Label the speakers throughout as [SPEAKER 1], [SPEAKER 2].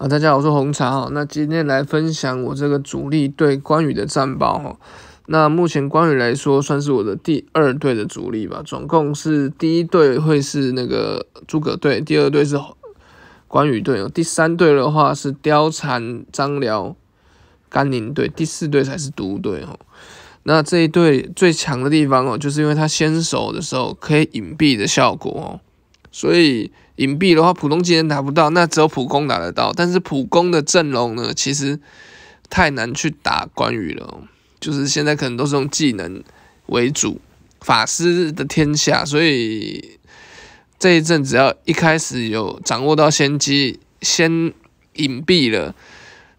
[SPEAKER 1] 啊，大家好，我是红茶哈。那今天来分享我这个主力对关羽的战报哈。那目前关羽来说，算是我的第二队的主力吧。总共是第一队会是那个诸葛队，第二队是关羽队哦。第三队的话是貂蝉、张辽、甘宁队，第四队才是独队哦。那这一队最强的地方哦，就是因为他先手的时候可以隐蔽的效果哦。所以隐蔽的话，普通技能拿不到，那只有普攻打得到。但是普攻的阵容呢，其实太难去打关羽了。就是现在可能都是用技能为主，法师的天下。所以这一阵只要一开始有掌握到先机，先隐蔽了，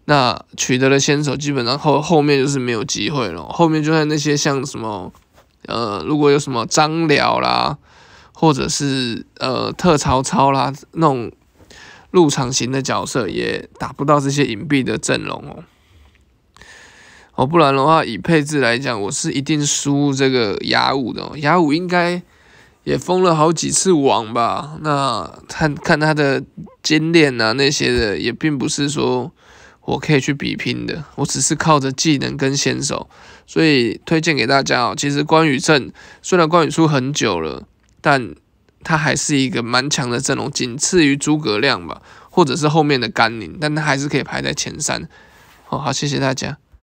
[SPEAKER 1] 那取得了先手，基本上后后面就是没有机会了。后面就算那些像什么，呃，如果有什么张辽啦。或者是呃，特曹操啦，那种入场型的角色也打不到这些隐蔽的阵容哦。哦，不然的话，以配置来讲，我是一定输这个雅武的。雅武应该也封了好几次网吧？那看看他的精炼啊那些的，也并不是说我可以去比拼的。我只是靠着技能跟先手，所以推荐给大家哦。其实关羽阵，虽然关羽输很久了。但他还是一个蛮强的阵容，仅次于诸葛亮吧，或者是后面的甘宁，但他还是可以排在前三。哦，好，谢谢大家。